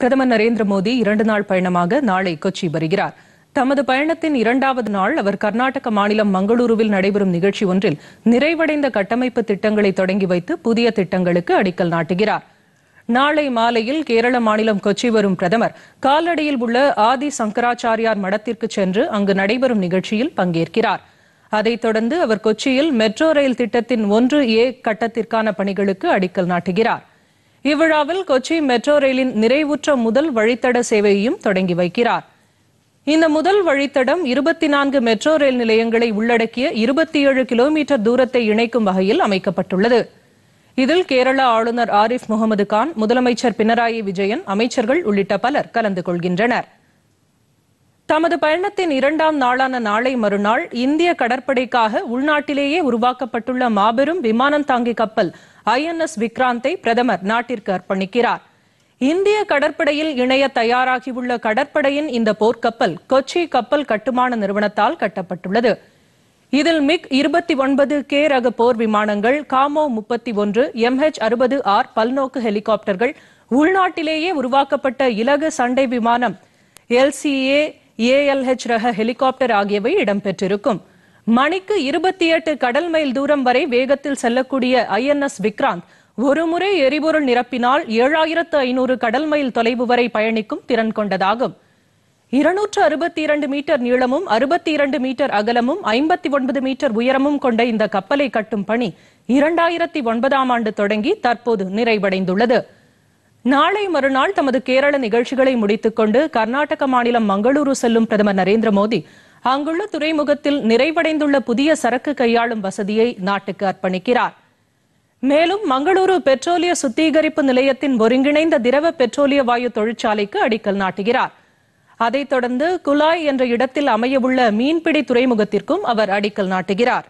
பிரதமர் நரேந்திர மோடி இரண்டு நாள் பயணமாக நாளை கொச்சி வருகிறார் தமது பயணத்தின் இரண்டாவது நாள் அவர் கர்நாடக மாநிலம் மங்களூருவில் நடைபெறும் நிகழ்ச்சி ஒன்றில் நிறைவடைந்த கட்டமைப்பு திட்டங்களை தொடங்கி வைத்து புதிய திட்டங்களுக்கு அடிக்கல் நாட்டுகிறார் நாளை மாலையில் கேரள மாநிலம் கொச்சி வரும் பிரதமர் கால்நடையில் உள்ள ஆதி சங்கராச்சாரியார் மடத்திற்கு சென்று அங்கு நடைபெறும் நிகழ்ச்சியில் பங்கேற்கிறார் அதைத் தொடர்ந்து அவர் கொச்சியில் மெட்ரோ ரயில் திட்டத்தின் ஒன்று ஏ கட்டத்திற்கான பணிகளுக்கு அடிக்கல் நாட்டுகிறாா் இவ்விழாவில் கொச்சி மெட்ரோ ரயிலின் நிறைவுற்ற முதல் வழித்தட சேவையையும் தொடங்கி வைக்கிறார் இந்த முதல் வழித்தடம் இருபத்தி நான்கு மெட்ரோ ரயில் நிலையங்களை உள்ளடக்கிய இருபத்தி ஏழு கிலோமீட்டர் தூரத்தை இணைக்கும் வகையில் அமைக்கப்பட்டுள்ளது இதில் கேரள ஆளுநர் ஆரிஃப் முகமது கான் முதலமைச்சர் பினராயி விஜயன் அமைச்சர்கள் உள்ளிட்ட பலர் கலந்து கொள்கின்றனர் தமது பயணத்தின் இரண்டாம் நாளான நாளை மறுநாள் இந்திய கடற்படைக்காக உள்நாட்டிலேயே உருவாக்கப்பட்டுள்ள மாபெரும் விமானம் தாங்கி கப்பல் எஸ் விக்ராந்தை பிரதமர் நாட்டிற்கு அர்ப்பணிக்கிறார் இந்திய கடற்படையில் இணைய தயாராகியுள்ள கடற்படையின் இந்த போர்க்கப்பல் கொச்சி கப்பல் கட்டுமான நிறுவனத்தால் கட்டப்பட்டுள்ளது இதில் மிக் இருபத்தி ஒன்பது கே ரக போர் விமானங்கள் காமோ முப்பத்தி ஒன்று எம் ஹெச் அறுபது ஆர் பல்நோக்கு ஹெலிகாப்டர்கள் உள்நாட்டிலேயே உருவாக்கப்பட்ட இலகு சண்டை விமானம் எல்சிஏ ஏஎல்ஹெச் ரக ஹெலிகாப்டர் ஆகியவை இடம்பெற்றிருக்கும் மணிக்கு இருபத்தி எட்டு கடல் மைல் தூரம் வரை வேகத்தில் செல்லக்கூடிய ஐஎன்எஸ் விக்ராந்த் ஒருமுறை எரிபொருள் நிரப்பினால் ஏழாயிரத்து ஐநூறு கடல் மைல் தொலைவு வரை பயணிக்கும் திறன் கொண்டதாகும் இருநூற்று அறுபத்தி இரண்டு மீட்டர் நீளமும் அறுபத்தி இரண்டு மீட்டர் அகலமும் ஐம்பத்தி ஒன்பது மீட்டர் உயரமும் கொண்ட இந்த கப்பலை கட்டும் பணி இரண்டாயிரத்தி ஒன்பதாம் ஆண்டு தொடங்கி தற்போது நிறைவடைந்துள்ளது நாளை மறுநாள் தமது கேரள நிகழ்ச்சிகளை முடித்துக் கொண்டு கர்நாடக மாநிலம் மங்களூரு செல்லும் பிரதமர் நரேந்திர மோடி அங்குள்ள துறைமுகத்தில் நிறைவடைந்துள்ள புதிய சரக்கு கையாளும் வசதியை நாட்டுக்கு அர்ப்பணிக்கிறார் மேலும் மங்களூரு பெட்ரோலிய சுத்திகரிப்பு நிலையத்தின் ஒருங்கிணைந்த திரவ பெட்ரோலிய வாயு தொழிற்சாலைக்கு அடிக்கல் நாட்டுகிறார் அதைத் தொடர்ந்து குலாய் என்ற இடத்தில் அமையவுள்ள மீன்பிடி துறைமுகத்திற்கும் அவர் அடிக்கல் நாட்டுகிறார்